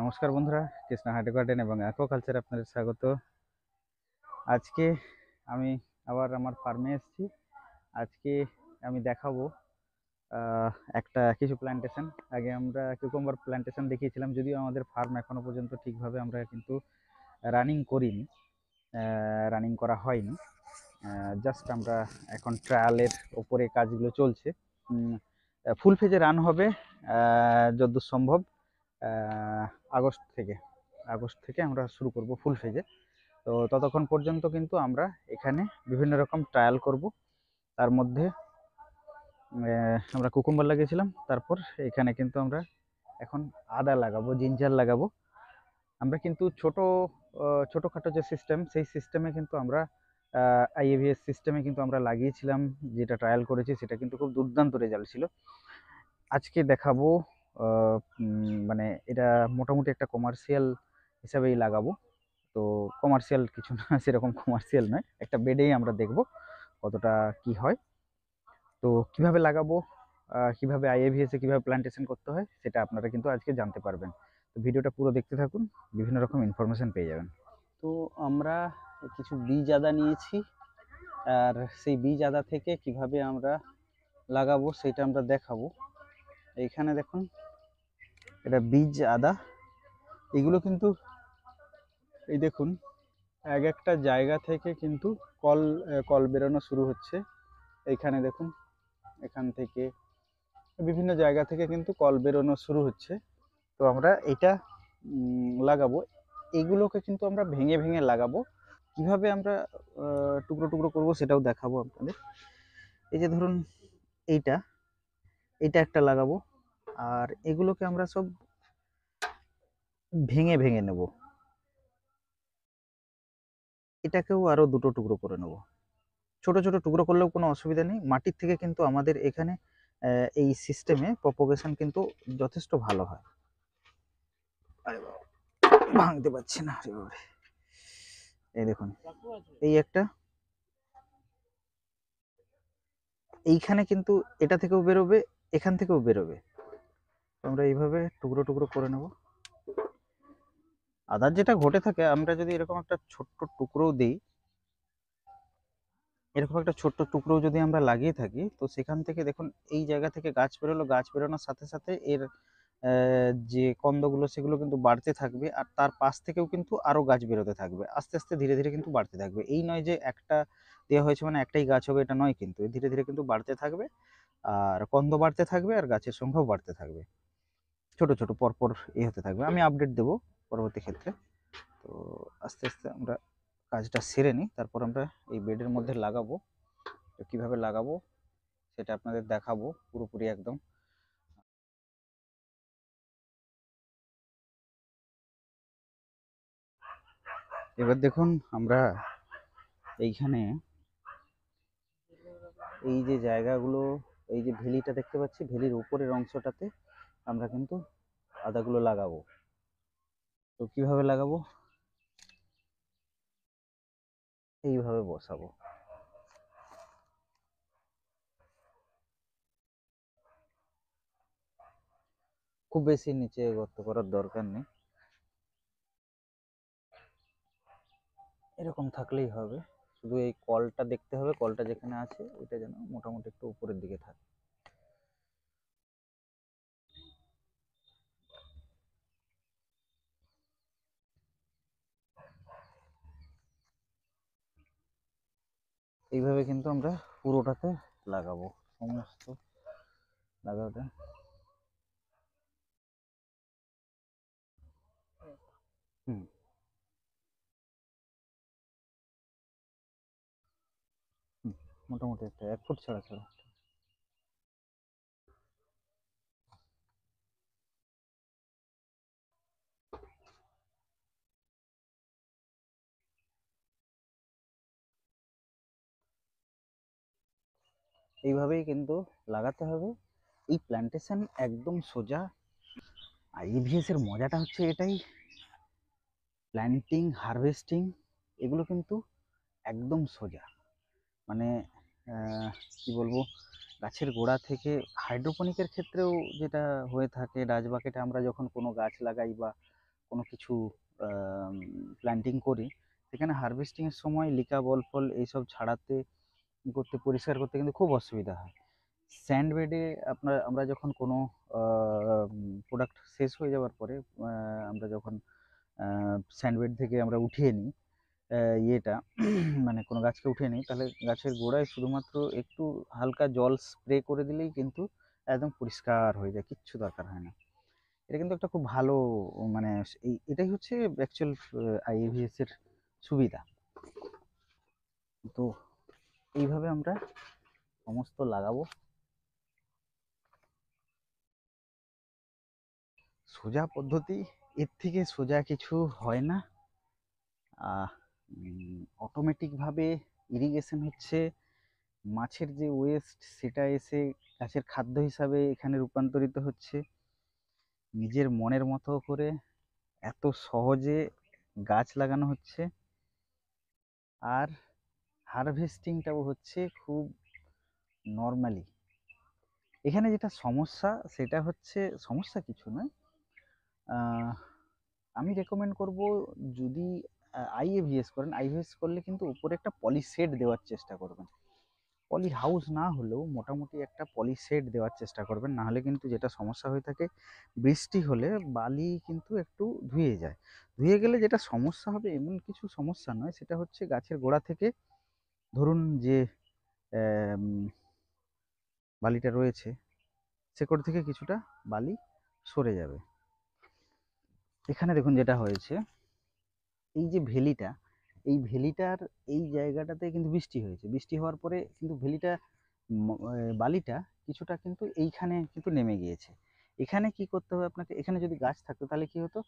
নমস্কার বন্ধুরা কৃষ্ণা হাটে গার্ডেন এবং অ্যাকোকালচার আপনাদের স্বাগত আজকে আমি আবার আমার ফার্মে এসেছি আজকে আমি দেখাবো একটা কিছু প্ল্যান্টেশন আগে আমরা কিউকম্বার প্ল্যান্টেশন দেখিয়েছিলাম যদিও আমাদের ফার্ম এখনও পর্যন্ত ঠিকভাবে আমরা কিন্তু রানিং করিনি রানিং করা হয়নি জাস্ট আমরা এখন ট্রায়ালের ওপরে কাজগুলো চলছে ফুল ফেজে রান হবে যদ্দূর সম্ভব আগস্ট থেকে আগস্ট থেকে আমরা শুরু করব ফুল ফেজে তো ততক্ষণ পর্যন্ত কিন্তু আমরা এখানে বিভিন্ন রকম ট্রায়াল করব তার মধ্যে আমরা কুকুম্বার লাগিয়েছিলাম তারপর এখানে কিন্তু আমরা এখন আদা লাগাবো জিঞ্জার লাগাবো আমরা কিন্তু ছোট ছোটোখাটো যে সিস্টেম সেই সিস্টেমে কিন্তু আমরা আইএভিএস সিস্টেমে কিন্তু আমরা লাগিয়েছিলাম যেটা ট্রায়াল করেছি সেটা কিন্তু খুব দুর্দান্ত রেজাল্ট ছিল আজকে দেখাবো মানে এটা মোটামুটি একটা কমার্শিয়াল হিসাবেই লাগাবো তো কমার্শিয়াল কিছু না সেরকম কমার্শিয়াল নয় একটা বেডেই আমরা দেখব কতটা কি হয় তো কিভাবে লাগাবো কীভাবে আইএভিএসে কীভাবে প্ল্যান্টেশন করতে হয় সেটা আপনারা কিন্তু আজকে জানতে পারবেন তো ভিডিওটা পুরো দেখতে থাকুন বিভিন্ন রকম ইনফরমেশান পেয়ে যাবেন তো আমরা কিছু বীজ আদা নিয়েছি আর সেই বীজ আদা থেকে কিভাবে আমরা লাগাবো সেটা আমরা দেখাবো এইখানে দেখুন এটা বীজ আদা এগুলো কিন্তু এই দেখুন এক একটা জায়গা থেকে কিন্তু কল কল বেরোনো শুরু হচ্ছে এইখানে দেখুন এখান থেকে বিভিন্ন জায়গা থেকে কিন্তু কল বেরোনো শুরু হচ্ছে তো আমরা এটা লাগাবো এগুলোকে কিন্তু আমরা ভেঙে ভেঙে লাগাবো কিভাবে আমরা টুকরো টুকরো করব সেটাও দেখাবো আপনাদের এই যে ধরুন এইটা এটা একটা লাগাবো আর এগুলোকে আমরা সব ভেঙে ভেঙে নেব এটাকেও আরো দুটো টুকরো করে নেব ছোট ছোট টুকরো করলেও কোনো অসুবিধা নেই মাটির থেকে কিন্তু আমাদের এখানে এই সিস্টেমে প্রপোগেশন কিন্তু যথেষ্ট ভালো হয় ভাঙতে পারছি না এই দেখুন এই একটা এইখানে কিন্তু এটা থেকেও বেরোবে এখান থেকেও বেরোবে আমরা এইভাবে টুকরো টুকরো করে নেব আদার যেটা ঘটে থাকে আমরা যদি এরকম একটা ছোট্ট টুকরো দিই এরকম একটা ছোট্ট টুকরো যদি আমরা লাগিয়ে থাকি তো সেখান থেকে দেখুন এই জায়গা থেকে গাছ বেরোলো গাছ বেরোনোর সাথে সাথে এর যে কন্দগুলো সেগুলো কিন্তু বাড়তে থাকবে আর তার পাশ থেকেও কিন্তু আরও গাছ বেরোতে থাকবে আস্তে আস্তে ধীরে ধীরে কিন্তু বাড়তে থাকবে এই নয় যে একটা দেওয়া হয়েছে মানে একটাই গাছ হবে এটা নয় কিন্তু ধীরে ধীরে কিন্তু বাড়তে থাকবে আর কন্দ বাড়তে থাকবে আর গাছের সংখ্যাও বাড়তে থাকবে ছোট ছোট পরপর এ হতে থাকবে আমি আপডেট দেব পরবর্তী ক্ষেত্রে তো আস্তে আস্তে আমরা কাজটা সেরে নিই তারপর আমরা এই বেডের মধ্যে লাগাবো তো কীভাবে লাগাবো সেটা আপনাদের দেখাবো পুরোপুরি একদম এবার দেখুন আমরা এইখানে এই যে জায়গাগুলো এই যে ভেলিটা দেখতে পাচ্ছি ভেলির উপরের অংশটাতে আমরা কিন্তু আদাগুলো লাগাবো তো কিভাবে লাগাবো এইভাবে বসাবো খুব বেশি নিচে গর্ত করার দরকার নেই এরকম থাকলেই হবে শুধু এই কলটা দেখতে হবে কলটা যেখানে আছে ওইটা যেন মোটামুটি একটু উপরের দিকে থাকে এইভাবে কিন্তু আমরা পুরোটাতে লাগাবো সমস্ত লাগাটা হুম মোটামুটি একটা এক ফুট ছাড়া ছাড়া এইভাবেই কিন্তু লাগাতে হবে এই প্ল্যান্টেশন একদম সোজা আর ইভিএসের মজাটা হচ্ছে এটাই প্ল্যান্টিং হারভেস্টিং এগুলো কিন্তু একদম সোজা মানে কি বলবো গাছের গোড়া থেকে হাইড্রোপনিকের ক্ষেত্রেও যেটা হয়ে থাকে ডাচবাকেটে বাকেটে আমরা যখন কোনো গাছ লাগাই বা কোনো কিছু প্ল্যান্টিং করি সেখানে হারভেস্টিংয়ের সময় লিকা বল ফল এইসব ছাড়াতে করতে পরিষ্কার করতে কিন্তু খুব অসুবিধা হয় স্যান্ড বেডে আপনার আমরা যখন কোনো প্রোডাক্ট শেষ হয়ে যাওয়ার পরে আমরা যখন স্যান্ড বেড থেকে আমরা উঠিয়ে নিই ইয়েটা মানে কোনো গাছকে উঠিয়ে নিই তাহলে গাছের গোড়ায় শুধুমাত্র একটু হালকা জল স্প্রে করে দিলেই কিন্তু একদম পরিষ্কার হয়ে যায় কিচ্ছু দরকার হয় না এটা কিন্তু একটা খুব ভালো মানে এই এটাই হচ্ছে অ্যাকচুয়াল আইএভিএস এর সুবিধা তো এইভাবে আমরা সমস্ত লাগাবো সোজা পদ্ধতি এর থেকে সোজা কিছু হয় না অটোমেটিকভাবে ইরিগেশন হচ্ছে মাছের যে ওয়েস্ট সেটা এসে গাছের খাদ্য হিসাবে এখানে রূপান্তরিত হচ্ছে নিজের মনের মতো করে এত সহজে গাছ লাগানো হচ্ছে আর হারভেস্টিংটাও হচ্ছে খুব নর্মালি এখানে যেটা সমস্যা সেটা হচ্ছে সমস্যা কিছু নয় আমি রেকমেন্ড করব যদি আইএভিএস করেন আইভিএস করলে কিন্তু উপরে একটা পলিসেট দেওয়ার চেষ্টা করবেন পলি হাউস না হলেও মোটামুটি একটা পলিসেট দেওয়ার চেষ্টা করবেন না হলে কিন্তু যেটা সমস্যা হয়ে থাকে বৃষ্টি হলে বালি কিন্তু একটু ধুয়ে যায় ধুয়ে গেলে যেটা সমস্যা হবে এমন কিছু সমস্যা নয় সেটা হচ্ছে গাছের গোড়া থেকে ধরুন যে বালিটা রয়েছে শেকড় থেকে কিছুটা বালি সরে যাবে এখানে দেখুন যেটা হয়েছে এই যে ভেলিটা এই ভেলিটার এই জায়গাটাতে কিন্তু বৃষ্টি হয়েছে বৃষ্টি হওয়ার পরে কিন্তু ভেলিটা বালিটা কিছুটা কিন্তু এইখানে কিন্তু নেমে গিয়েছে এখানে কি করতে হবে আপনাকে এখানে যদি গাছ থাকতো তাহলে কি হতো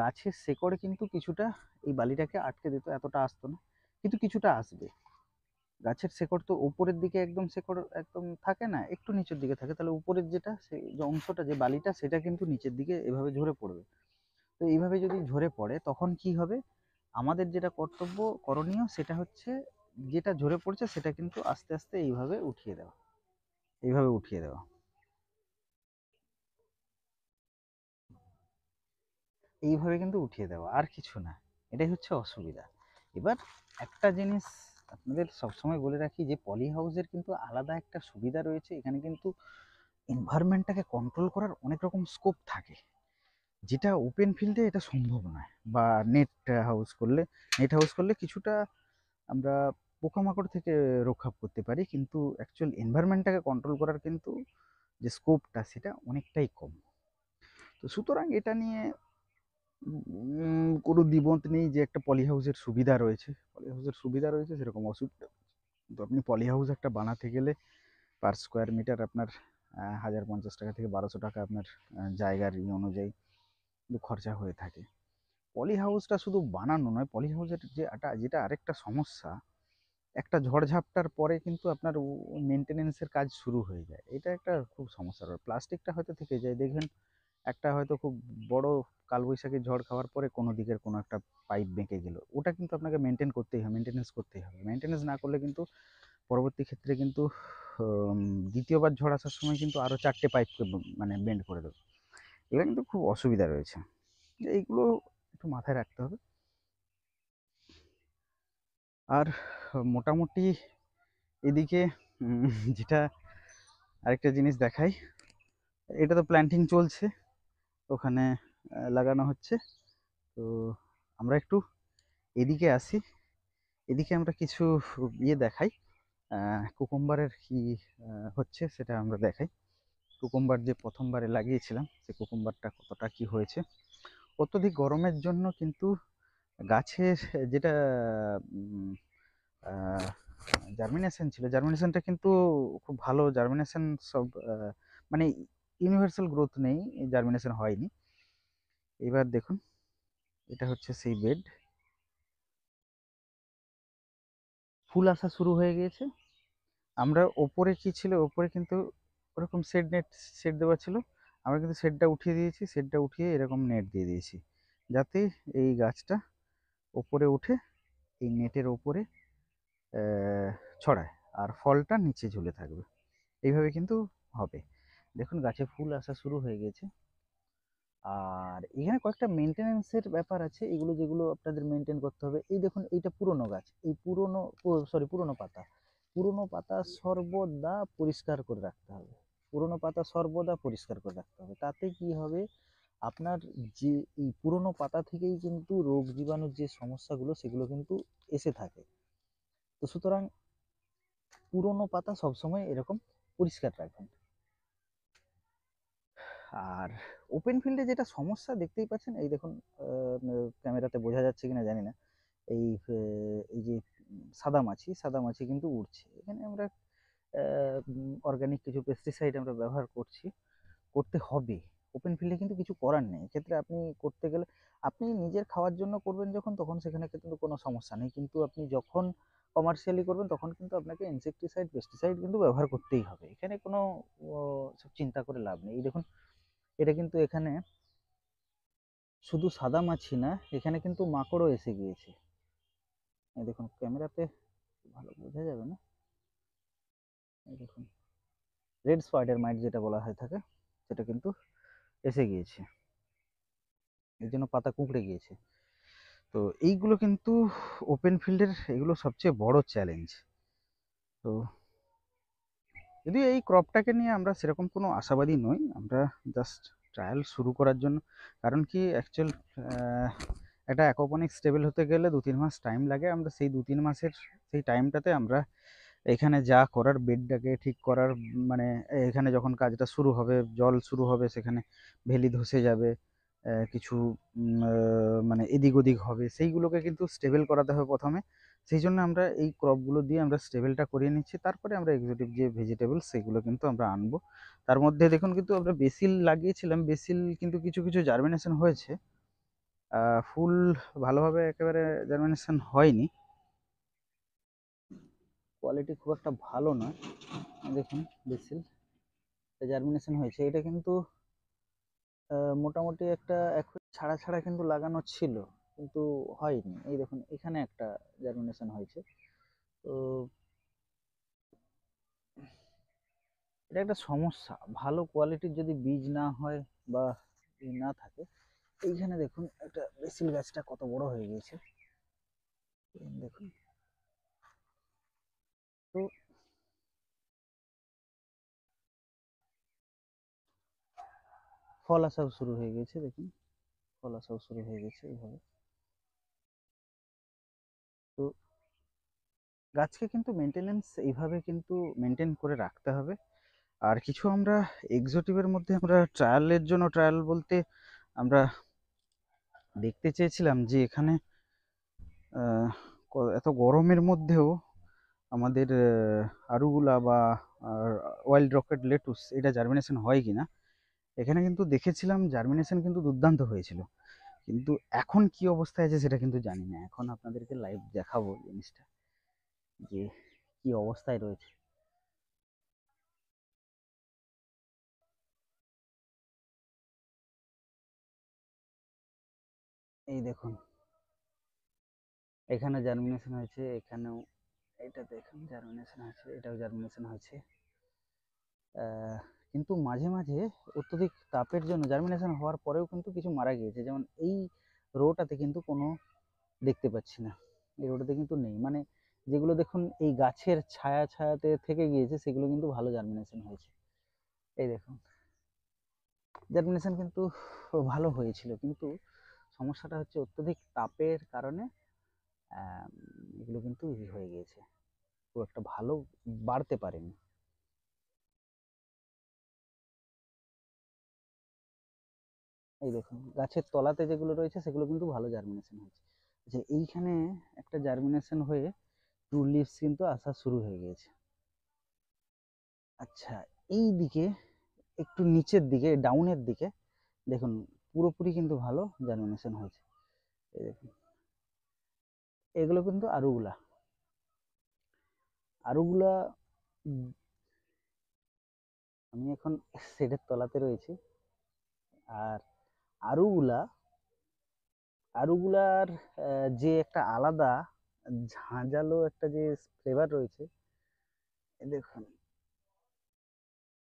গাছের শেকড়ে কিন্তু কিছুটা এই বালিটাকে আটকে দিত এতটা আসতো না কিন্তু কিছুটা আসবে গাছের শেকড় তো উপরের দিকে একদম শেকড় একদম থাকে না একটু নিচের দিকে থাকে তাহলে উপরের যেটা সেই যে অংশটা যে বালিটা সেটা কিন্তু নিচের দিকে এভাবে ঝরে পড়বে তো এইভাবে যদি ঝরে পড়ে তখন কি হবে আমাদের যেটা কর্তব্য করণীয় সেটা হচ্ছে যেটা ঝরে পড়ছে সেটা কিন্তু আস্তে আস্তে এইভাবে উঠিয়ে দেওয়া এইভাবে উঠিয়ে দেওয়া এইভাবে কিন্তু উঠিয়ে দেওয়া আর কিছু না এটাই হচ্ছে অসুবিধা এবার একটা জিনিস আপনাদের সবসময় বলে রাখি যে পলি হাউসের কিন্তু আলাদা একটা সুবিধা রয়েছে এখানে কিন্তু এনভায়রনমেন্টটাকে কন্ট্রোল করার অনেক রকম স্কোপ থাকে যেটা ওপেন ফিল্ডে এটা সম্ভব নয় বা নেট হাউস করলে নেট হাউস করলে কিছুটা আমরা পোকামাকড় থেকে রক্ষা করতে পারি কিন্তু অ্যাকচুয়াল এনভায়রনমেন্টটাকে কন্ট্রোল করার কিন্তু যে স্কোপটা সেটা অনেকটাই কম তো সুতরাং এটা নিয়ে কোনো দ্বিমত নেই যে একটা পলি হাউসের সুবিধা রয়েছে পলি হাউসের সুবিধা রয়েছে সেরকম অসুবিধা তো আপনি পলি হাউস একটা বানাতে গেলে পার স্কোয়ার মিটার আপনার হাজার পঞ্চাশ টাকা থেকে বারোশো টাকা আপনার জায়গার ই ইয়ে অনুযায়ী খরচা হয়ে থাকে পলি হাউসটা শুধু বানানো নয় পলি হাউসের যে একটা যেটা আরেকটা সমস্যা একটা ঝড়ঝাপটার পরে কিন্তু আপনার মেনটেনেন্সের কাজ শুরু হয়ে যায় এটা একটা খুব সমস্যা প্লাস্টিকটা হয়তো থেকে যায় দেখবেন একটা হয়তো খুব বড় কালবৈশাখী ঝড় খাওয়ার পরে কোনো দিকের কোনো একটা পাইপ বেঁকে গেল ওটা কিন্তু আপনাকে মেনটেন করতেই হবে মেনটেনেন্স করতেই হবে মেনটেনেন্স না করলে কিন্তু পরবর্তী ক্ষেত্রে কিন্তু দ্বিতীয়বার ঝড় আসার সময় কিন্তু আরও চারটে পাইপকে মানে বেন্ড করে দেবে এগুলো কিন্তু খুব অসুবিধা রয়েছে এইগুলো একটু মাথায় রাখতে হবে আর মোটামুটি এদিকে যেটা আরেকটা জিনিস দেখাই এটা তো প্ল্যান্টিং চলছে ওখানে লাগানো হচ্ছে তো আমরা একটু এদিকে আসি এদিকে আমরা কিছু ইয়ে দেখাই কুকুম্বারের কি হচ্ছে সেটা আমরা দেখাই কুকুম্বার যে প্রথমবারে লাগিয়েছিলাম সে কুকুম্বারটা কতটা কি হয়েছে অত্যধিক গরমের জন্য কিন্তু গাছের যেটা জার্মিনেশন ছিল জার্মিনেশনটা কিন্তু খুব ভালো জার্মিনেশন সব মানে ইউনিভার্সাল গ্রোথ নেই জার্মিনেশন হয়নি এবার দেখুন এটা হচ্ছে সেই বেড ফুল আসা শুরু হয়ে গিয়েছে আমরা ওপরে কি ছিল ওপরে কিন্তু ওরকম শেড নেট শেড দেওয়া ছিল আমরা কিন্তু শেডটা উঠিয়ে দিয়েছি শেডটা উঠিয়ে এরকম নেট দিয়ে দিয়েছি যাতে এই গাছটা ওপরে উঠে এই নেটের ওপরে ছড়ায় আর ফলটা নিচে ঝুলে থাকবে এইভাবে কিন্তু হবে দেখুন গাছে ফুল আসা শুরু হয়ে গেছে আর এখানে কয়েকটা মেনটেন্যান্সের ব্যাপার আছে এগুলো যেগুলো আপনাদের মেনটেন করতে হবে এই দেখুন এইটা পুরনো গাছ এই পুরনো সরি পুরনো পাতা পুরনো পাতা সর্বদা পরিষ্কার করে রাখতে হবে পুরনো পাতা সর্বদা পরিষ্কার করে রাখতে হবে তাতে কি হবে আপনার যে এই পুরনো পাতা থেকেই কিন্তু রোগ জীবাণুর যে সমস্যাগুলো সেগুলো কিন্তু এসে থাকে তো সুতরাং পুরনো পাতা সবসময় এরকম পরিষ্কার রাখবেন আর ওপেন ফিল্ডে যেটা সমস্যা দেখতেই পাচ্ছেন এই দেখুন ক্যামেরাতে বোঝা যাচ্ছে কিনা জানি না এই এই যে সাদা মাছি সাদা মাছি কিন্তু উঠছে এখানে আমরা অর্গানিক কিছু পেস্টিসাইড আমরা ব্যবহার করছি করতে হবে ওপেন ফিল্ডে কিন্তু কিছু করার নেই এক্ষেত্রে আপনি করতে গেলে আপনি নিজের খাওয়ার জন্য করবেন যখন তখন সেখানে কিন্তু কোনো সমস্যা নেই কিন্তু আপনি যখন কমার্শিয়ালি করবেন তখন কিন্তু আপনাকে ইনসেকটিসাইড পেস্টিসাইড কিন্তু ব্যবহার করতেই হবে এখানে কোনো সব চিন্তা করে লাভ নেই এই দেখুন এটা কিন্তু এখানে শুধু সাদা মাছি না এখানে কিন্তু মাকড়ও এসে গিয়েছে দেখুন ক্যামেরাতে ভালো বোঝা যাবে না দেখুন রেড স্পাইডার মাইট যেটা বলা হয়ে থাকে সেটা কিন্তু এসে গিয়েছে এই জন্য পাতা কুঁকড়ে গিয়েছে তো এইগুলো কিন্তু ওপেন ফিল্ডের এগুলো সবচেয়ে বড় চ্যালেঞ্জ তো যদি এই ক্রপটাকে নিয়ে আমরা সেরকম কোনো আশাবাদী নই আমরা জাস্ট ট্রায়াল শুরু করার জন্য কারণ কি অ্যাকচুয়াল একটা অ্যাকোপনিক স্টেবল হতে গেলে দু তিন মাস টাইম লাগে আমরা সেই দু তিন মাসের সেই টাইমটাতে আমরা এখানে যা করার বেডটাকে ঠিক করার মানে এখানে যখন কাজটা শুরু হবে জল শুরু হবে সেখানে ভেলি ধসে যাবে কিছু মানে এদিক ওদিক হবে সেইগুলোকে কিন্তু স্টেবল করাতে হবে প্রথমে সেই জন্য আমরা এই ক্রপগুলো দিয়ে আমরা স্টেবেলটা করিয়ে নিচ্ছি তারপরে আমরা এক্সিকিউটিভ যে ভেজিটেবল সেগুলো কিন্তু আমরা আনবো তার মধ্যে দেখুন কিন্তু আমরা বেসিল লাগিয়েছিলাম বেসিল কিন্তু কিছু কিছু জার্মিনেশন হয়েছে ফুল ভালোভাবে একেবারে জার্মিনেশন হয়নি কোয়ালিটি খুব একটা ভালো না দেখুন বেসিল জার্মিনেশন হয়েছে এটা কিন্তু মোটামুটি একটা ছাড়া ছাড়া কিন্তু লাগানো ছিল কিন্তু হয়নি এই দেখুন এখানে একটা জার্মিনেশন হয়েছে তো এটা একটা সমস্যা ভালো কোয়ালিটির যদি বীজ না হয় বা না থাকে এইখানে দেখুন একটা বেসিল গাছটা কত বড় হয়ে গিয়েছে দেখুন তো ফল আসাও শুরু হয়ে গেছে দেখুন ফল আসাও শুরু হয়ে গেছে এইভাবে গাছকে কিন্তু মেনটেনেন্স এইভাবে কিন্তু মেনটেন করে রাখতে হবে আর কিছু আমরা এক্সোটিভের মধ্যে আমরা ট্রায়ালের জন্য ট্রায়াল বলতে আমরা দেখতে চেয়েছিলাম যে এখানে এত গরমের মধ্যেও আমাদের আরুগুলা বা ওয়াইল্ড রকেট লেটুস এটা জার্মিনেশন হয় কি না এখানে কিন্তু দেখেছিলাম জার্মিনেশন কিন্তু দুর্দান্ত হয়েছিল কিন্তু এখন কি অবস্থায় আছে সেটা কিন্তু জানি না এখন আপনাদেরকে লাইভ দেখাবো জিনিসটা যে কি অবস্থায় রয়েছে এই দেখুন এখানে জার্মিনেশন হয়েছে এখানেও এটা দেখুন জার্মিনেশন হয়েছে এটাও জার্মিনেশন হয়েছে কিন্তু মাঝে মাঝে অত্যধিক তাপের জন্য জার্মিনেশন হওয়ার পরেও কিন্তু কিছু মারা গিয়েছে যেমন এই রোটাতে কিন্তু কোনো দেখতে পাচ্ছি না এই রোটাতে কিন্তু নেই মানে যেগুলো দেখুন এই গাছের ছায়া ছায়াতে থেকে গিয়েছে সেগুলো কিন্তু ভালো জার্মিনেশন হয়েছে এই দেখুন জার্মিনেশন কিন্তু ভালো হয়েছিল কিন্তু সমস্যাটা হচ্ছে অত্যধিক তাপের কারণে এগুলো কিন্তু ই হয়ে গিয়েছে খুব একটা ভালো বাড়তে পারেনি এই দেখুন গাছের তলাতে যেগুলো রয়েছে সেগুলো কিন্তু ভালো জার্মিনেশন হয়েছে যে এইখানে একটা জার্মিনেশন হয়ে টু লিভস কিন্তু আসা শুরু হয়ে গিয়েছে আচ্ছা এই দিকে একটু নিচের দিকে ডাউনের দিকে দেখুন পুরোপুরি কিন্তু ভালো জার্মিনেশন হয়েছে এগুলো কিন্তু আরুগুলা আরুগুলা আমি এখন সেটের তলাতে রয়েছি আর আরুগুলা আরুগুলার যে একটা আলাদা ঝাঁঝালো একটা যে ফ্লেভার রয়েছে দেখুন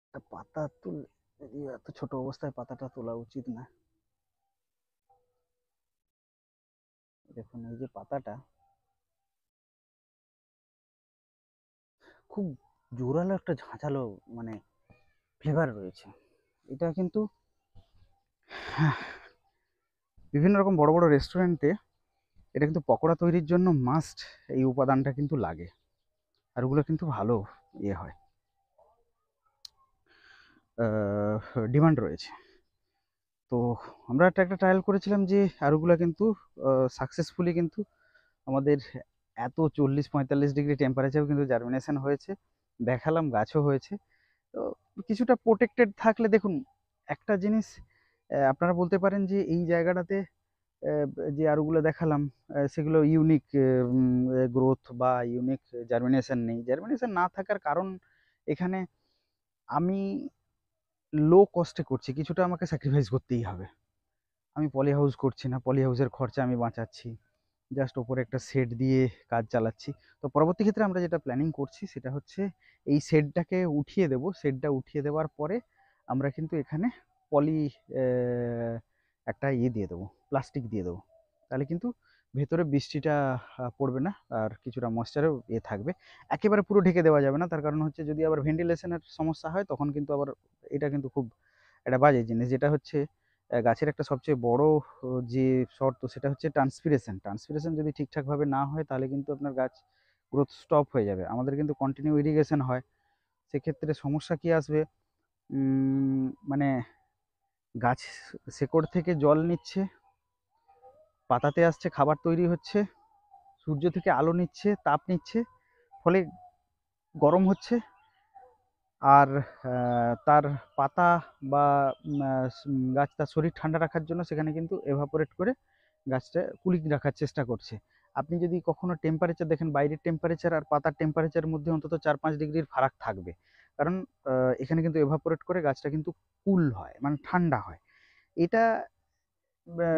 একটা পাতা তুলে এত ছোট অবস্থায় পাতাটা তোলা উচিত না দেখুন এই যে পাতাটা খুব জোরালো একটা ঝাঁঝালো মানে ফ্লেভার রয়েছে এটা কিন্তু হ্যাঁ, বিভিন্ন রকম বড় বড় রেস্টুরেন্টে এটা কিন্তু পকোড়া তৈরির জন্য মাস্ট এই উপাদানটা কিন্তু লাগে আর ওগুলো কিন্তু ভালো ইয়ে হয় ডিমান্ড রয়েছে তো আমরা একটা একটা ট্রায়াল করেছিলাম যে আর ওগুলো কিন্তু সাকসেসফুলি কিন্তু আমাদের এত চল্লিশ পঁয়তাল্লিশ ডিগ্রি টেম্পারেচার কিন্তু জার্মিনেশন হয়েছে দেখালাম গাছও হয়েছে তো কিছুটা প্রোটেক্টেড থাকলে দেখুন একটা জিনিস আপনারা বলতে পারেন যে এই জায়গাটাতে যে আরগুলো দেখালাম সেগুলো ইউনিক গ্রোথ বা ইউনিক জার্মিনেশন নেই জার্মিনেশন না থাকার কারণ এখানে আমি লো কস্টে করছি কিছুটা আমাকে স্যাক্রিফাইস করতেই হবে আমি পলি হাউস করছি না পলি হাউসের খরচা আমি বাঁচাচ্ছি জাস্ট ওপরে একটা শেড দিয়ে কাজ চালাচ্ছি তো পরবর্তী ক্ষেত্রে আমরা যেটা প্ল্যানিং করছি সেটা হচ্ছে এই শেডটাকে উঠিয়ে দেব শেডটা উঠিয়ে দেওয়ার পরে আমরা কিন্তু এখানে পলি একটা ইয়ে দিয়ে দেবো প্লাস্টিক দিয়ে দেবো তাহলে কিন্তু ভেতরে বৃষ্টিটা পড়বে না আর কিছুটা ময়েশ্চারও এ থাকবে একেবারে পুরো ঢেকে দেওয়া যাবে না তার কারণ হচ্ছে যদি আবার ভেন্টিলেশনের সমস্যা হয় তখন কিন্তু আবার এটা কিন্তু খুব একটা বাজে জিনিস যেটা হচ্ছে গাছের একটা সবচেয়ে বড় যে শর্ত সেটা হচ্ছে ট্রান্সপিরেশন ট্রান্সপিরেশন যদি ঠিকঠাকভাবে না হয় তাহলে কিন্তু আপনার গাছ গ্রোথ স্টপ হয়ে যাবে আমাদের কিন্তু কন্টিনিউ ইরিগেশন হয় সেক্ষেত্রে সমস্যা কি আসবে মানে গাছ শেকড় থেকে জল নিচ্ছে পাতাতে আসছে খাবার তৈরি হচ্ছে সূর্য থেকে আলো নিচ্ছে তাপ নিচ্ছে ফলে গরম হচ্ছে আর তার পাতা বা গাছ তার শরীর ঠান্ডা রাখার জন্য সেখানে কিন্তু এভাপোরেট করে গাছটা কুলিং রাখার চেষ্টা করছে আপনি যদি কখনো টেম্পারেচার দেখেন বাইরের টেম্পারেচার আর পাতার টেম্পারেচারের মধ্যে অন্তত চার পাঁচ ডিগ্রির ফারাক থাকবে কারণ এখানে কিন্তু এভাপোরেট করে গাছটা কিন্তু কুল হয় মানে ঠান্ডা হয় এটা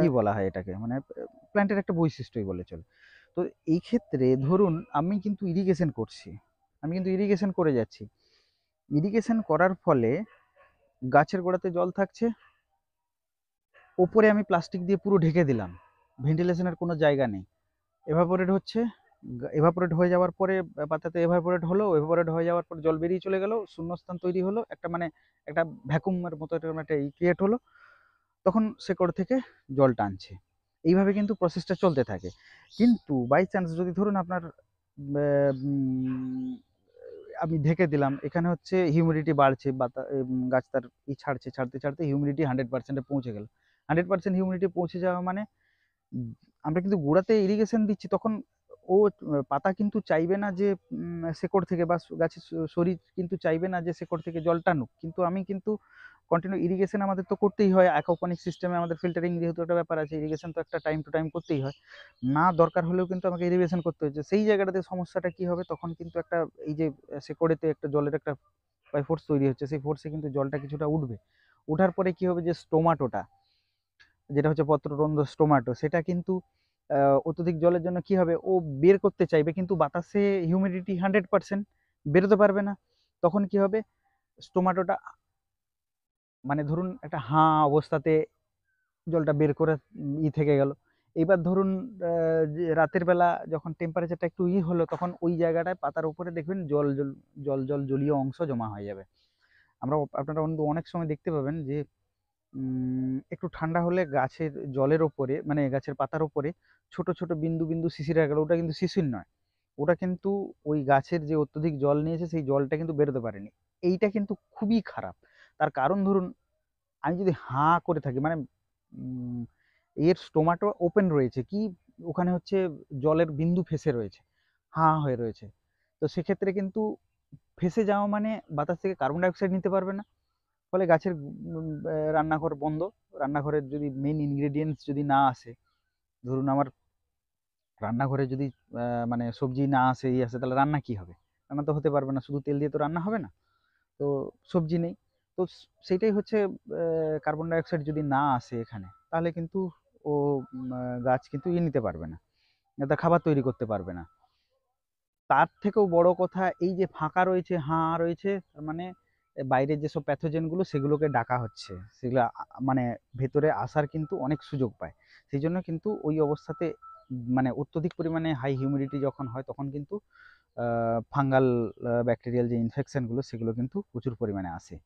কি বলা হয় এটাকে মানে প্ল্যান্টের একটা বৈশিষ্ট্যই বলে চলে তো এই ক্ষেত্রে ধরুন আমি কিন্তু ইরিগেশন করছি আমি কিন্তু ইরিগেশন করে যাচ্ছি ইরিগেশন করার ফলে গাছের গোড়াতে জল থাকছে ওপরে আমি প্লাস্টিক দিয়ে পুরো ঢেকে দিলাম ভেন্টিলেশনের কোনো জায়গা নেই এভাপোরেট হচ্ছে এভাপোরেট হয়ে যাওয়ার পরে পাতাতে এভাপোরেট হলো এভাপোরেট হয়ে যাওয়ার পর জল বেরিয়ে চলে গেল শূন্যস্থান তৈরি হলো একটা মানে একটা ভ্যাকুমের মতো একটা ক্রিয়েট হলো তখন শেকড় থেকে জল টানছে এইভাবে কিন্তু প্রসেসটা চলতে থাকে কিন্তু বাই চান্স যদি ধরুন আপনার আমি ঢেকে দিলাম এখানে হচ্ছে হিউমিডিটি বাড়ছে বাতা গাছ তার ই ছাড়ছে ছাড়তে ছাড়তে হিউমিডিটি হান্ড্রেড পার্সেন্টে পৌঁছে গেল হান্ড্রেড পার্সেন্ট হিউমিডিটি পৌঁছে যাওয়া মানে আমরা কিন্তু গোড়াতে ইরিগেশন দিচ্ছি তখন ও পাতা কিন্তু চাইবে না যে শেকড় থেকে বা গাছের শরীর কিন্তু চাইবে না যে শেকড় থেকে জল টানুক কিন্তু আমি কিন্তু কন্টিনিউ ইরিগেশন আমাদের তো করতেই হয় অ্যাকোপনিক সিস্টেমে আমাদের ফিল্টারিং যেহেতু একটা ব্যাপার আছে ইরিগেশন তো একটা টাইম টু টাইম করতেই হয় না দরকার হলেও কিন্তু আমাকে ইরিগেশন করতে হচ্ছে সেই জায়গাটাতে সমস্যাটা কী হবে তখন কিন্তু একটা এই যে শেকড়েতে একটা জলের একটা বাই ফোর্স তৈরি হচ্ছে সেই ফোর্সে কিন্তু জলটা কিছুটা উঠবে ওঠার পরে কী হবে যে স্টোমাটোটা যেটা হচ্ছে পত্ররন্ধ স্টোমাটো সেটা কিন্তু অত্যধিক জলের জন্য কি হবে ও বের করতে চাইবে কিন্তু বাতাসে হিউমিডিটি হান্ড্রেড পারসেন্ট বেরোতে পারবে না তখন কি হবে স্টোমাটোটা মানে ধরুন একটা হাঁ অবস্থাতে জলটা বের করে ই থেকে গেল এইবার ধরুন রাতের বেলা যখন টেম্পারেচারটা একটু ই হলো তখন ওই জায়গাটায় পাতার উপরে দেখবেন জল জল জল জলীয় অংশ জমা হয়ে যাবে আমরা আপনারা অনেক সময় দেখতে পাবেন যে একটু ঠান্ডা হলে গাছের জলের ওপরে মানে গাছের পাতার ওপরে ছোট ছোট বিন্দু বিন্দু শিশির গেল ওটা কিন্তু শিশির নয় ওটা কিন্তু ওই গাছের যে অত্যধিক জল নিয়েছে সেই জলটা কিন্তু বেরোতে পারেনি এইটা কিন্তু খুবই খারাপ তার কারণ ধরুন আমি যদি হাঁ করে থাকি মানে এর স্টোমাটো ওপেন রয়েছে কি ওখানে হচ্ছে জলের বিন্দু ফেসে রয়েছে হাঁ হয়ে রয়েছে তো সেক্ষেত্রে কিন্তু ফেসে যাওয়া মানে বাতাস থেকে কার্বন ডাইঅক্সাইড নিতে পারবে না ফলে গাছের রান্নাঘর বন্ধ রান্নাঘরের যদি মেন ইনগ্রেডিয়েন্টস যদি না আসে ধরুন আমার রান্নাঘরে যদি মানে সবজি না আসে ইয়ে আসে তাহলে রান্না কি হবে রান্না তো হতে পারবে না শুধু তেল দিয়ে তো রান্না হবে না তো সবজি নেই তো সেটাই হচ্ছে কার্বন ডাইঅক্সাইড যদি না আসে এখানে তাহলে কিন্তু ও গাছ কিন্তু ইয়ে নিতে পারবে না তার খাবার তৈরি করতে পারবে না তার থেকেও বড় কথা এই যে ফাঁকা রয়েছে হাঁ রয়েছে তার মানে বাইরের যেসব প্যাথোজেনগুলো সেগুলোকে ডাকা হচ্ছে সেগুলো মানে ভেতরে আসার কিন্তু অনেক সুযোগ পায় সেই জন্য কিন্তু ওই অবস্থাতে মানে অত্যধিক পরিমাণে হাই হিউমিডিটি যখন হয় তখন কিন্তু ফাঙ্গাল ব্যাকটেরিয়াল যে ইনফেকশানগুলো সেগুলো কিন্তু প্রচুর পরিমাণে আসে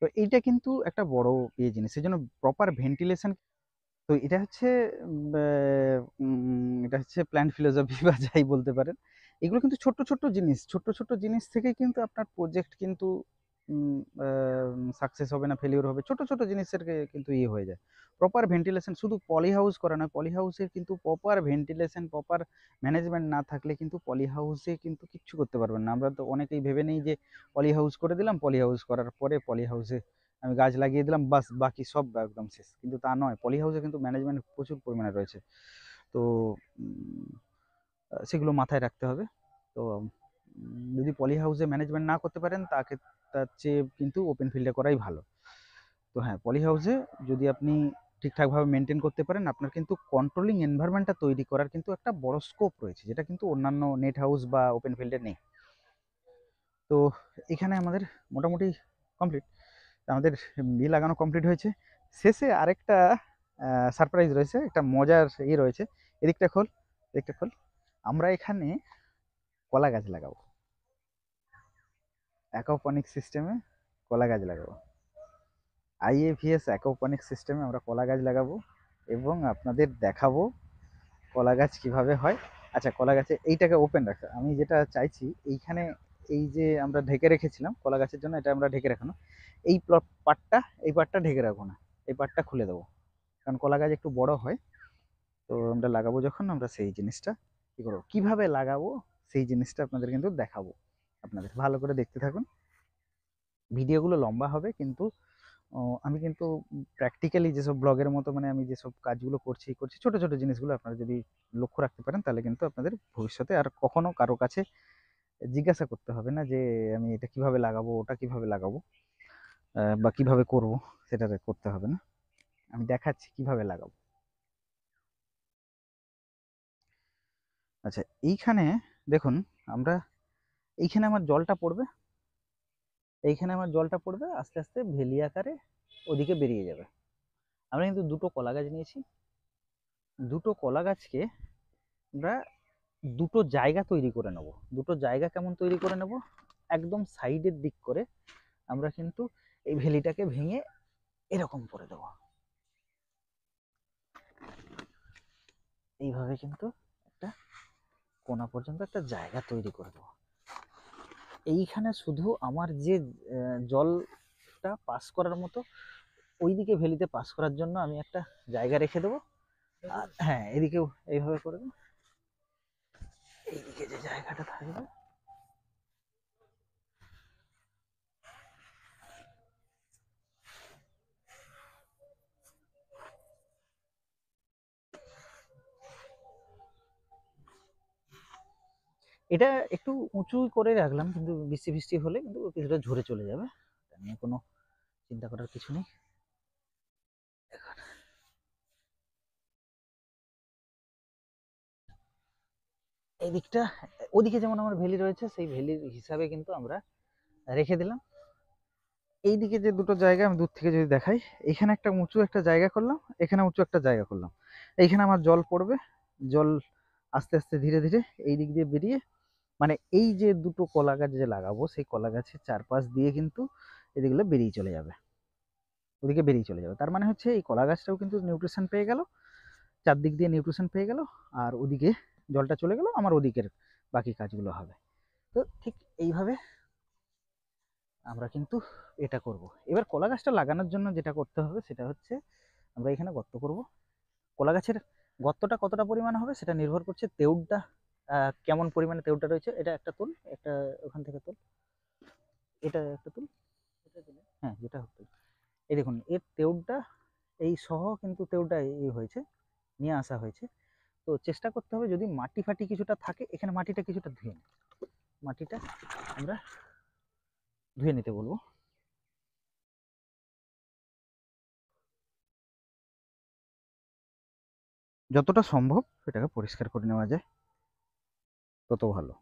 তো এইটা কিন্তু একটা বড় ইয়ে জিনিস সেই জন্য প্রপার ভেন্টিলেশন তো এটা হচ্ছে এটা হচ্ছে প্ল্যান্ট ফিলোজফি বা যাই বলতে পারেন এগুলো কিন্তু ছোট্ট ছোট্ট জিনিস ছোট্ট ছোট্ট জিনিস থেকে কিন্তু আপনার প্রজেক্ট কিন্তু সাকসেস হবে না ফেলিওর হবে ছোট ছোট জিনিসের কিন্তু ইয়ে হয়ে যায় প্রপার ভেন্টিলেশন শুধু পলিহাউস করা নয় পলিহাউসের কিন্তু প্রপার ভেন্টিলেশন প্রপার ম্যানেজমেন্ট না থাকলে কিন্তু পলিহাউসে কিন্তু কিচ্ছু করতে পারবেন না আমরা তো অনেকেই ভেবে নিই যে পলিহাউস করে দিলাম পলিহাউস করার পরে পলিহাউসে আমি গাছ লাগিয়ে দিলাম বাস বাকি সব একদম শেষ কিন্তু তা নয় পলিহাউসে কিন্তু ম্যানেজমেন্ট প্রচুর পরিমাণে রয়েছে তো সেগুলো মাথায় রাখতে হবে তো যদি পলিহাউসে ম্যানেজমেন্ট না করতে পারেন তাকে তার চেয়ে কিন্তু ওপেন ফিল্ডে করাই ভালো তো হ্যাঁ পলি হাউসে যদি আপনি ঠিকঠাকভাবে মেনটেন করতে পারেন আপনার কিন্তু কন্ট্রোলিং এনভায়রনমেন্টটা তৈরি করার কিন্তু একটা বড় স্কোপ রয়েছে যেটা কিন্তু অন্যান্য নেট হাউস বা ওপেন ফিল্ডে নেই তো এখানে আমাদের মোটামুটি কমপ্লিট আমাদের বি লাগানো কমপ্লিট হয়েছে শেষে আরেকটা সারপ্রাইজ রয়েছে একটা মজার ই ইয়ে রয়েছে এদিকটা খোল এদিকটা খোল আমরা এখানে কলা গাছ লাগাবো অ্যাকোপনিক সিস্টেমে কলা গাছ লাগাবো আইএভিএস অ্যাকোপনিক সিস্টেমে আমরা কলা গাছ লাগাবো এবং আপনাদের দেখাবো কলা গাছ কীভাবে হয় আচ্ছা কলা গাছে এইটাকে ওপেন রাখা আমি যেটা চাইছি এইখানে এই যে আমরা ঢেকে রেখেছিলাম কলা গাছের জন্য এটা আমরা ঢেকে রাখানো এই পাটটা এই পাটটা ঢেকে রাখবো না এই পাটটা খুলে দেবো কারণ কলা গাছ একটু বড় হয় তো আমরা লাগাবো যখন আমরা সেই জিনিসটা কী করবো কীভাবে লাগাবো সেই জিনিসটা আপনাদের কিন্তু দেখাবো আপনাদের ভালো করে দেখতে থাকুন ভিডিওগুলো লম্বা হবে কিন্তু আমি কিন্তু প্র্যাকটিক্যালি যেসব ব্লগের মতো মানে আমি যেসব কাজগুলো করছি করছি ছোট ছোট জিনিসগুলো আপনারা যদি লক্ষ্য রাখতে পারেন তাহলে কিন্তু আপনাদের ভবিষ্যতে আর কখনো কারো কাছে জিজ্ঞাসা করতে হবে না যে আমি এটা কিভাবে লাগাবো ওটা কিভাবে লাগাবো বা কিভাবে করব সেটা করতে হবে না আমি দেখাচ্ছি কিভাবে লাগাবো আচ্ছা এইখানে দেখুন আমরা এইখানে আমার জলটা পড়বে এইখানে আমার জলটা পড়বে আস্তে আস্তে ভেলি আকারে ওদিকে বেরিয়ে যাবে আমরা কিন্তু দুটো কলা গাছ নিয়েছি দুটো কলা গাছকে আমরা দুটো জায়গা তৈরি করে নেব দুটো জায়গা কেমন তৈরি করে নেব একদম সাইডের দিক করে আমরা কিন্তু এই ভেলিটাকে ভেঙে এরকম করে দেব এইভাবে কিন্তু একটা কোনা পর্যন্ত একটা জায়গা তৈরি করে দেবো এইখানে শুধু আমার যে জলটা পাস করার মতো ওইদিকে ভ্যালিতে পাস করার জন্য আমি একটা জায়গা রেখে দেবো আর হ্যাঁ এদিকেও এইভাবে করে দেবো এইদিকে যে জায়গাটা থাকবে এটা একটু উঁচু করে রাখলাম কিন্তু বৃষ্টি বৃষ্টি হলে কিন্তু কিছুটা ঝরে চলে যাবে নিয়ে কোনো চিন্তা করার কিছু নেই এই দিকটা ওদিকে যেমন আমার ভ্যালি রয়েছে সেই ভ্যালির হিসাবে কিন্তু আমরা রেখে দিলাম এই দিকে যে দুটো জায়গা আমি দূর থেকে যদি দেখাই এখানে একটা উঁচু একটা জায়গা করলাম এখানে উঁচু একটা জায়গা করলাম এইখানে আমার জল পড়বে জল আস্তে আস্তে ধীরে ধীরে এই দিক দিয়ে বেরিয়ে মানে এই যে দুটো কলা গাছ যে লাগাবো সেই কলা গাছের চারপাশ দিয়ে কিন্তু এদিকগুলো বেরিয়ে চলে যাবে ওদিকে বেরিয়ে চলে যাবে তার মানে হচ্ছে এই কলা গাছটাও কিন্তু নিউট্রিশন পেয়ে গেল চারদিক দিয়ে নিউট্রিশন পেয়ে গেল আর ওদিকে জলটা চলে গেল আমার ওদিকের বাকি কাজগুলো হবে তো ঠিক এইভাবে আমরা কিন্তু এটা করব। এবার কলা গাছটা লাগানোর জন্য যেটা করতে হবে সেটা হচ্ছে আমরা এখানে গর্ত করব। কলা গাছের গর্তটা কতটা পরিমাণ হবে সেটা নির্ভর করছে তেউটটা কেমন পরিমাণে তেলটা রয়েছে এটা একটা তুল একটা ওখান থেকে তুল এটা একটা তুল হ্যাঁ যেটা হোক এই দেখুন এর তেউটা এই সহ কিন্তু তেউটা এই হয়েছে নিয়ে আসা হয়েছে তো চেষ্টা করতে হবে যদি মাটি ফাটি কিছুটা থাকে এখানে মাটিটা কিছুটা ধুয়ে নিই মাটিটা আমরা ধুয়ে নিতে বলবো যতটা সম্ভব সেটাকে পরিষ্কার করে নেওয়া যায় তত ভালো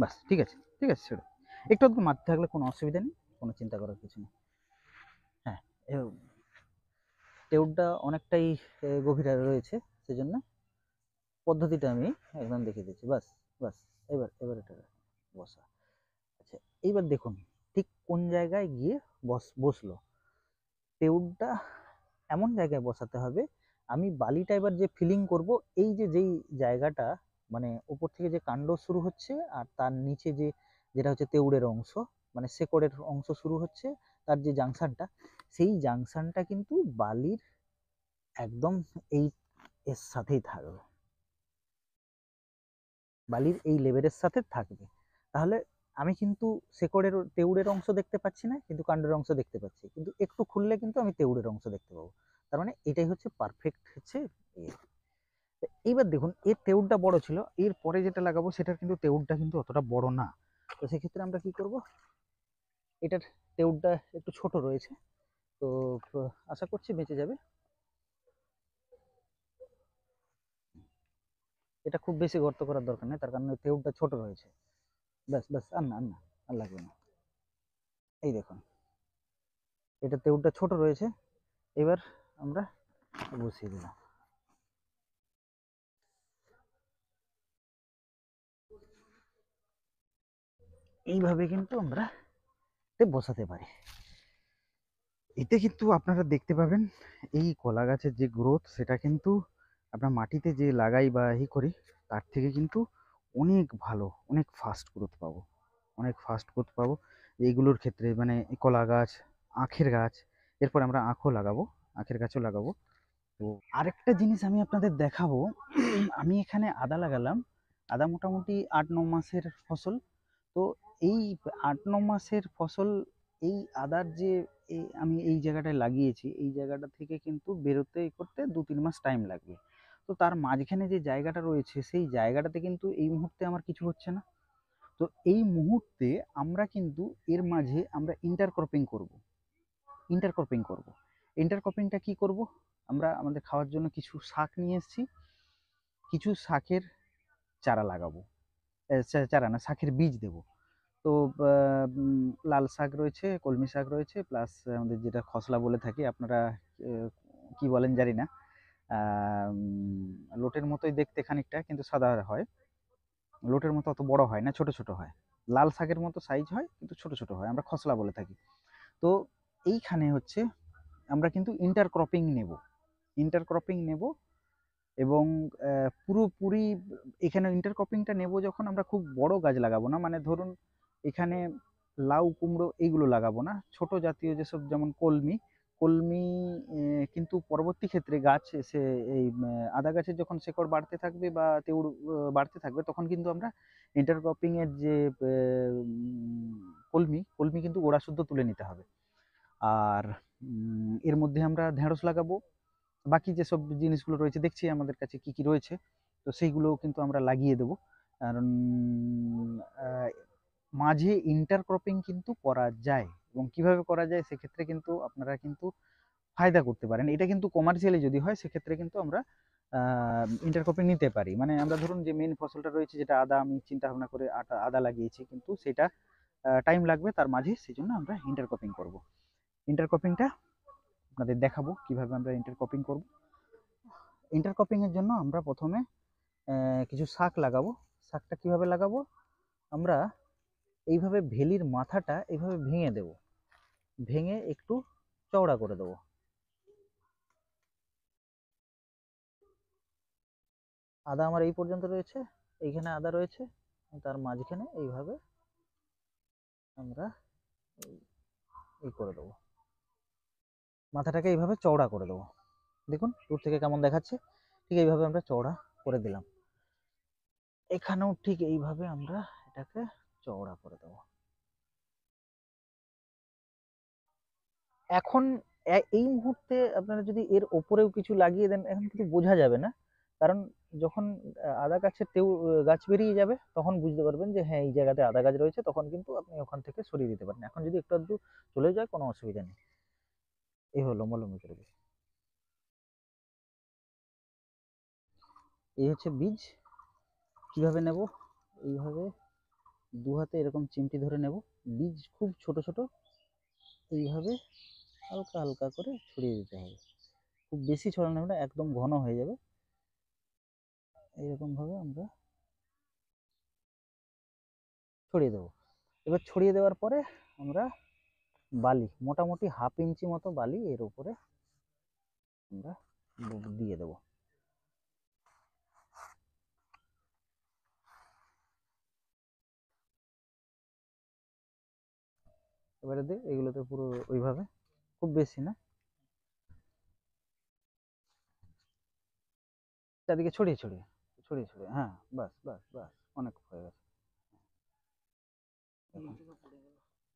বাস ঠিক আছে ঠিক আছে ছেড়ে একটু একটু মারতে থাকলে কোনো অসুবিধা নেই কোনো চিন্তা করার কিছু নেই হ্যাঁ টেউটটা অনেকটাই গভীরে রয়েছে সেজন্য পদ্ধতিটা আমি একদম দেখিয়ে দিচ্ছি বাস বাস এবার এবার এটা বসা আচ্ছা এইবার দেখুন ঠিক কোন জায়গায় গিয়ে বস বসলো টেউটটা এমন জায়গায় বসাতে হবে আমি বালিটা এবার যে ফিলিং করব এই যে যেই জায়গাটা মানে উপর থেকে যে কাণ্ড শুরু হচ্ছে আর তার নিচে যে যেটা হচ্ছে তেউড়ের অংশ মানে শেকড়ের অংশ শুরু হচ্ছে তার যে জাংশনটা সেই জাংশনটা কিন্তু বালির একদম এই এর সাথেই থাকবে বালির এই লেবেলের সাথে থাকবে তাহলে আমি কিন্তু শেকড়ের তেউড়ের অংশ দেখতে পাচ্ছি না কিন্তু কাণ্ডের অংশ দেখতে পাচ্ছি কিন্তু একটু খুললে কিন্তু আমি তেউড়ের অংশ দেখতে পাবো তার মানে এটাই হচ্ছে পারফেক্ট হচ্ছে এইবার দেখুন এর তেউরটা বড় ছিল এর পরে যেটা লাগাবো সেটার কিন্তু তেউরটা কিন্তু অতটা বড় না তো সেক্ষেত্রে আমরা কি করব এটার তেউরটা একটু ছোট রয়েছে তো আশা করছি বেঁচে যাবে এটা খুব বেশি গর্ত করার দরকার নেই তার কারণে তেউরটা ছোট রয়েছে ব্যাস ব্যাস আর না আর না আর লাগবে না এই দেখুন এটা তেউরটা ছোট রয়েছে এবার আমরা বসিয়ে দিলাম এইভাবে কিন্তু আমরা বসাতে পারি এতে কিন্তু আপনারা দেখতে পাবেন এই কলা গাছের যে গ্রোথ সেটা কিন্তু আপনার মাটিতে যে লাগাই বা ই করি তার থেকে কিন্তু অনেক ভালো অনেক ফাস্ট গ্রোথ পাবো অনেক ফাস্ট গ্রোথ পাবো এইগুলোর ক্ষেত্রে মানে কলা গাছ আখের গাছ এরপর আমরা আখও লাগাবো আখের গাছও লাগাবো তো আরেকটা জিনিস আমি আপনাদের দেখাবো আমি এখানে আদা লাগালাম আদা মোটামুটি আট ন মাসের ফসল তো এই আট ন মাসের ফসল এই আদার যে আমি এই জায়গাটায় লাগিয়েছি এই জায়গাটা থেকে কিন্তু বেরোতে করতে দু তিন মাস টাইম লাগবে তো তার মাঝখানে যে জায়গাটা রয়েছে সেই জায়গাটাতে কিন্তু এই মুহূর্তে আমার কিছু হচ্ছে না তো এই মুহূর্তে আমরা কিন্তু এর মাঝে আমরা ইন্টারক্রপিং করব ইন্টারক্রপিং করব ইন্টারক্রপিংটা কি করব আমরা আমাদের খাওয়ার জন্য কিছু শাক নিয়ে এসেছি কিছু শাকের চারা লাগাবো চারা না শাকের বীজ দেব তো লাল শাক রয়েছে কলমি শাক রয়েছে প্লাস আমাদের যেটা খসলা বলে থাকি আপনারা কি বলেন জানি না লোটের মতোই দেখতে খানিকটা কিন্তু সাদা হয় লোটের মতো অত বড় হয় না ছোট ছোট হয় লাল শাকের মতো সাইজ হয় কিন্তু ছোট ছোট হয় আমরা খসলা বলে থাকি তো এইখানে হচ্ছে আমরা কিন্তু ইন্টারক্রপিং নেব ইন্টারক্রপিং নেব এবং পুরোপুরি এখানে ইন্টারক্রপিংটা নেব যখন আমরা খুব বড় গাছ লাগাবো না মানে ধরুন এখানে লাউ কুমড়ো এইগুলো লাগাবো না ছোট জাতীয় যেসব যেমন কলমি কলমি কিন্তু পরবর্তী ক্ষেত্রে গাছ সে এই আদা গাছের যখন শেকড় বাড়তে থাকবে বা তেউড় বাড়তে থাকবে তখন কিন্তু আমরা ইন্টারক্রপিংয়ের যে কলমি কলমি কিন্তু গোড়া শুদ্ধ তুলে নিতে হবে আর এর মধ্যে আমরা ঢেঁড়স লাগাবো বাকি যেসব জিনিসগুলো রয়েছে দেখছি আমাদের কাছে কি কি রয়েছে তো সেইগুলোও কিন্তু আমরা লাগিয়ে দেবো কারণ মাঝে ইন্টারক্রপিং কিন্তু করা যায় এবং কিভাবে করা যায় সেক্ষেত্রে কিন্তু আপনারা কিন্তু ফায়দা করতে পারেন এটা কিন্তু কমার্শিয়ালি যদি হয় সেক্ষেত্রে কিন্তু আমরা ইন্টারক্রপিং নিতে পারি মানে আমরা ধরুন যে মেন ফসলটা রয়েছে যেটা আদা আমি চিন্তা ভাবনা করে আটা আদা লাগিয়েছি কিন্তু সেটা টাইম লাগবে তার মাঝে সেই জন্য আমরা ইন্টারক্রপিং করবো ইন্টারক্রপিংটা আপনাদের দেখাবো কিভাবে আমরা ইন্টারক্রপিং করব ইন্টারক্রপিংয়ের জন্য আমরা প্রথমে কিছু শাক লাগাবো শাকটা কিভাবে লাগাবো আমরা এইভাবে ভেলির মাথাটা এইভাবে ভেঙে দেব ভেঙে একটু চওড়া করে দেব আদা আমার এই পর্যন্ত রয়েছে এইখানে আদা রয়েছে তার মাঝখানে এইভাবে আমরা এই করে দেবো মাথাটাকে এইভাবে চওড়া করে দেবো দেখুন দূর থেকে কেমন দেখাচ্ছে ঠিক এইভাবে আমরা চওড়া করে দিলাম এখানেও ঠিক এইভাবে আমরা এটাকে চওড়া করে দেব এখন এই মুহূর্তে আপনারা যদি এর ওপরেও কিছু লাগিয়ে দেন এখন কিন্তু বোঝা যাবে না কারণ যখন আদা গাছের তেউ গাছ বেরিয়ে যাবে তখন বুঝতে পারবেন যে হ্যাঁ এই জায়গাতে আদা গাছ রয়েছে তখন কিন্তু আপনি ওখান থেকে সরিয়ে দিতে পারেন এখন যদি একটু আধটু চলে যায় কোনো অসুবিধা নেই এই লম্বা মলমূত্র করে এই হচ্ছে বীজ কিভাবে নেব এইভাবে দু হাতে এরকম চিমটি ধরে নেব বীজ খুব ছোট ছোট এইভাবে হালকা হালকা করে ছড়িয়ে দিতে হবে খুব বেশি ছড়ানো হবে না একদম ঘন হয়ে যাবে এইরকমভাবে আমরা ছড়িয়ে দেবো এবার ছড়িয়ে দেওয়ার পরে আমরা বালি মোটামুটি হাফ ইঞ্চি মতো বালি এর উপরে আমরা দিয়ে দেব এবারে দিয়ে এগুলোতে পুরো ওইভাবে খুব বেশি না চারদিকে ছড়িয়ে ছড়িয়ে ছড়িয়ে ছড়িয়ে হ্যাঁ বাস বাস বাস অনেক হয়ে গেছে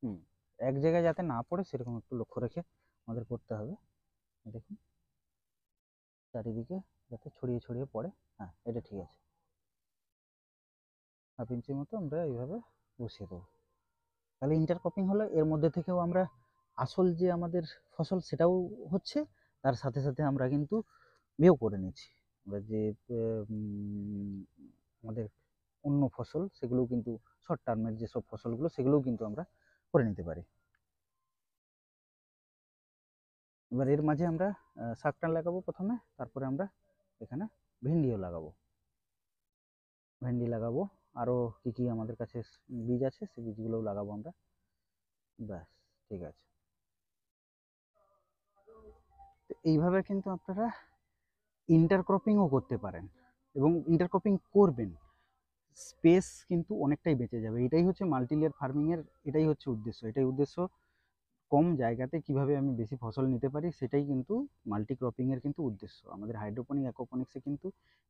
হুম এক জায়গায় যাতে না পড়ে সেরকম একটু লক্ষ্য রেখে আমাদের করতে হবে দেখুন চারিদিকে যাতে ছড়িয়ে ছড়িয়ে পড়ে হ্যাঁ এটা ঠিক আছে হাফ ইঞ্চির মতো আমরা এইভাবে বসিয়ে দেবো তাহলে ইন্টারক্রপিং হলে এর মধ্যে থেকেও আমরা আসল যে আমাদের ফসল সেটাও হচ্ছে তার সাথে সাথে আমরা কিন্তু বেও করে নিচ্ছি আমরা যে আমাদের অন্য ফসল সেগুলোও কিন্তু শর্ট টার্মের যেসব ফসলগুলো সেগুলোও কিন্তু আমরা করে নিতে পারি এবার এর মাঝে আমরা শাকটা লাগাবো প্রথমে তারপরে আমরা এখানে ভেন্ডিও লাগাবো ভেন্ডি লাগাবো আরও কী কী আমাদের কাছে বীজ আছে সেই বীজগুলোও লাগাবো আমরা ব্যাস ঠিক আছে তো এইভাবে কিন্তু আপনারা ইন্টারক্রপিংও করতে পারেন এবং ইন্টারক্রপিং করবেন স্পেস কিন্তু অনেকটাই বেঁচে যাবে এটাই হচ্ছে মাল্টিলেয়ার ফার্মিংয়ের এটাই হচ্ছে উদ্দেশ্য এটাই উদ্দেশ্য কম জায়গাতে কিভাবে আমি বেশি ফসল নিতে পারি সেটাই কিন্তু মাল্টিক্রপিংয়ের কিন্তু উদ্দেশ্য আমাদের হাইড্রোপনিক অ্যাকোপনিক্সে কিন্তু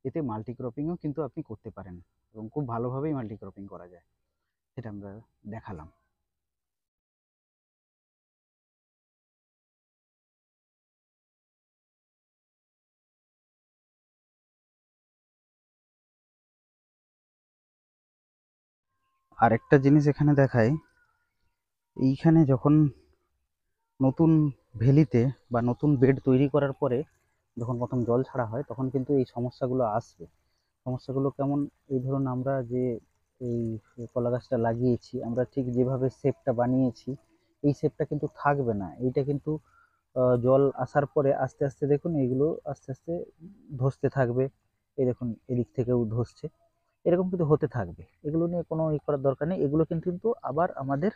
এতে মাল্টিক্রপিংও কিন্তু আপনি করতে পারেন এবং খুব ভালোভাবেই মাল্টিক্রপিং করা যায় সেটা আমরা দেখালাম আরেকটা জিনিস এখানে দেখায় এইখানে যখন নতুন ভেলিতে বা নতুন বেড তৈরি করার পরে যখন প্রথম জল ছাড়া হয় তখন কিন্তু এই সমস্যাগুলো আসবে সমস্যাগুলো কেমন এই ধরুন আমরা যে এই কলা গাছটা লাগিয়েছি আমরা ঠিক যেভাবে শেপটা বানিয়েছি এই শেপটা কিন্তু থাকবে না এইটা কিন্তু জল আসার পরে আস্তে আস্তে দেখুন এগুলো আস্তে আস্তে ধসতে থাকবে এই দেখুন এদিক থেকেও ধসছে এরকম কিন্তু হতে থাকবে এগুলো নিয়ে কোনো ই করার দরকার নেই এগুলো কিন্তু আবার আমাদের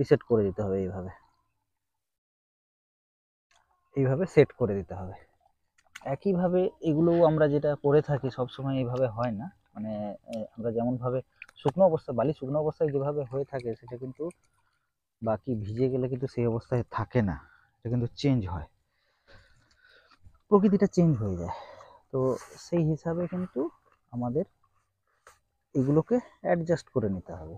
রিসেট করে দিতে হবে এইভাবে এইভাবে সেট করে দিতে হবে একইভাবে এগুলোও আমরা যেটা করে থাকি সবসময় এইভাবে হয় না মানে আমরা যেমনভাবে শুকনো অবস্থা বালি শুকনো অবস্থায় যেভাবে হয়ে থাকে সেটা কিন্তু বাকি ভিজে গেলে কিন্তু সেই অবস্থায় থাকে না এটা কিন্তু চেঞ্জ হয় প্রকৃতিটা চেঞ্জ হয়ে যায় তো সেই হিসাবে কিন্তু আমাদের এগুলোকে অ্যাডজাস্ট করে নিতে হবে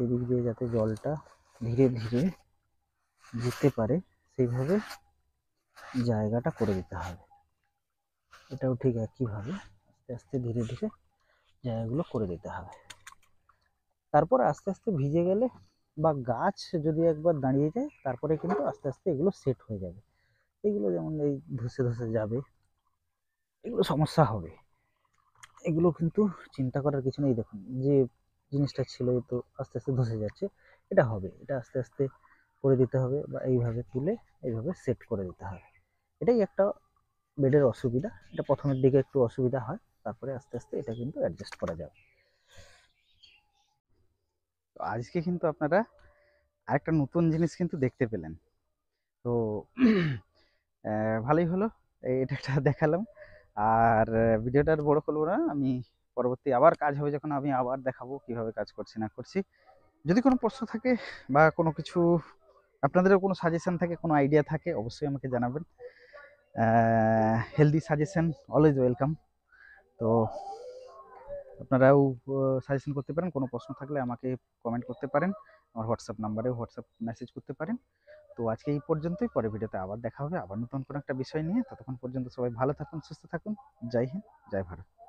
এই দিক দিয়ে যাতে জলটা ধীরে ধীরে যেতে পারে সেইভাবে জায়গাটা করে দিতে হবে এটাও ঠিক একইভাবে আস্তে আস্তে ধীরে ধীরে জায়গাগুলো করে দিতে হবে তারপর আস্তে আস্তে ভিজে গেলে বা গাছ যদি একবার দাঁড়িয়ে যায় তারপরে কিন্তু আস্তে আস্তে এগুলো সেট হয়ে যাবে এগুলো যেমন এই ধসে ধসে যাবে এগুলো সমস্যা হবে এগুলো কিন্তু চিন্তা করার কিছু নেই দেখুন যে জিনিসটা ছিল তো আস্তে আস্তে ধসে যাচ্ছে এটা হবে এটা আস্তে আস্তে করে দিতে হবে বা এইভাবে তুলে এইভাবে সেট করে দিতে হবে এটাই একটা বেডের অসুবিধা এটা প্রথমের দিকে একটু অসুবিধা হয় তারপরে আস্তে আস্তে এটা কিন্তু অ্যাডজাস্ট করা যাবে তো আজকে কিন্তু আপনারা আরেকটা নতুন জিনিস কিন্তু দেখতে পেলেন তো ভালোই হলো এটা একটা দেখালাম আর ভিডিওটা আর করবো না আমি পরবর্তী আবার কাজ হবে যখন আমি আবার দেখাবো কিভাবে কাজ করছি না করছি যদি কোনো প্রশ্ন থাকে বা কোনো কিছু আপনাদেরও কোনো সাজেশান থাকে কোনো আইডিয়া থাকে অবশ্যই আমাকে জানাবেন হেলদি সাজেশান অলওয়েজ ওয়েলকাম তো আপনারাও সাজেশন করতে পারেন কোনো প্রশ্ন থাকলে আমাকে কমেন্ট করতে পারেন আমার হোয়াটসঅ্যাপ নাম্বারে হোয়াটসঅ্যাপ মেসেজ করতে পারেন তো আজকে এই পর্যন্তই পরে ভিডিওতে আবার দেখা হবে আবার নতুন কোনো একটা বিষয় নিয়ে ততক্ষণ পর্যন্ত সবাই ভালো থাকুন সুস্থ থাকুন জয় হিন্দ জয় ভারত